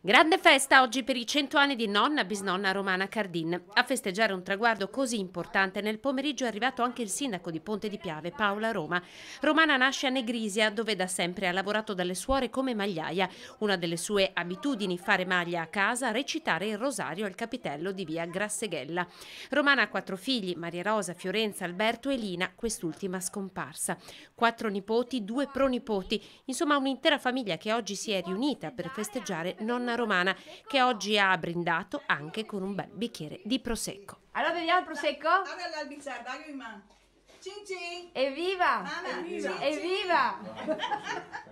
Grande festa oggi per i cento anni di nonna bisnonna Romana Cardin. A festeggiare un traguardo così importante nel pomeriggio è arrivato anche il sindaco di Ponte di Piave, Paola Roma. Romana nasce a Negrisia, dove da sempre ha lavorato dalle suore come magliaia. Una delle sue abitudini, fare maglia a casa, recitare il rosario al capitello di via Grasseghella. Romana ha quattro figli, Maria Rosa, Fiorenza, Alberto e Lina, quest'ultima scomparsa. Quattro nipoti, due pronipoti, insomma un'intera famiglia che oggi si è riunita per festeggiare nonna donna romana che oggi ha brindato anche con un bel bicchiere di prosecco. Allora vediamo il prosecco? Evviva! Evviva!